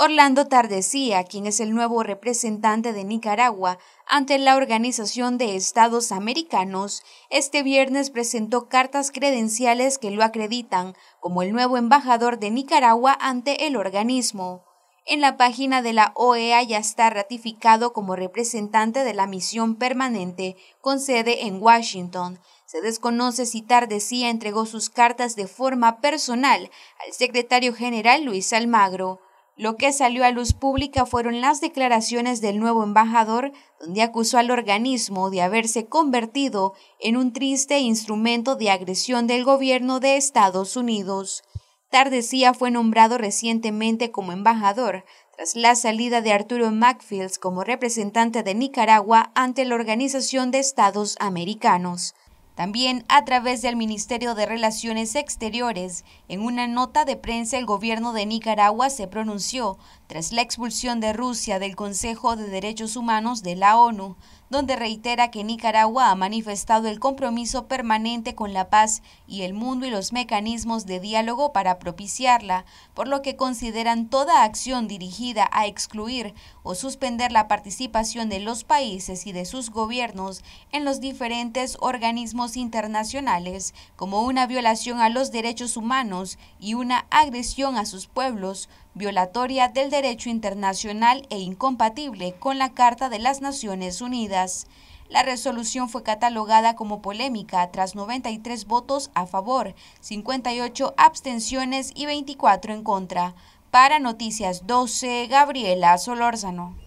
Orlando Tardesía, quien es el nuevo representante de Nicaragua ante la Organización de Estados Americanos, este viernes presentó cartas credenciales que lo acreditan como el nuevo embajador de Nicaragua ante el organismo. En la página de la OEA ya está ratificado como representante de la misión permanente con sede en Washington. Se desconoce si Tardesía entregó sus cartas de forma personal al secretario general Luis Almagro. Lo que salió a luz pública fueron las declaraciones del nuevo embajador, donde acusó al organismo de haberse convertido en un triste instrumento de agresión del gobierno de Estados Unidos. Tardesía fue nombrado recientemente como embajador, tras la salida de Arturo Macfields como representante de Nicaragua ante la Organización de Estados Americanos. También a través del Ministerio de Relaciones Exteriores, en una nota de prensa el gobierno de Nicaragua se pronunció tras la expulsión de Rusia del Consejo de Derechos Humanos de la ONU, donde reitera que Nicaragua ha manifestado el compromiso permanente con la paz y el mundo y los mecanismos de diálogo para propiciarla, por lo que consideran toda acción dirigida a excluir o suspender la participación de los países y de sus gobiernos en los diferentes organismos internacionales como una violación a los derechos humanos y una agresión a sus pueblos, violatoria del derecho internacional e incompatible con la Carta de las Naciones Unidas. La resolución fue catalogada como polémica tras 93 votos a favor, 58 abstenciones y 24 en contra. Para Noticias 12, Gabriela Solórzano.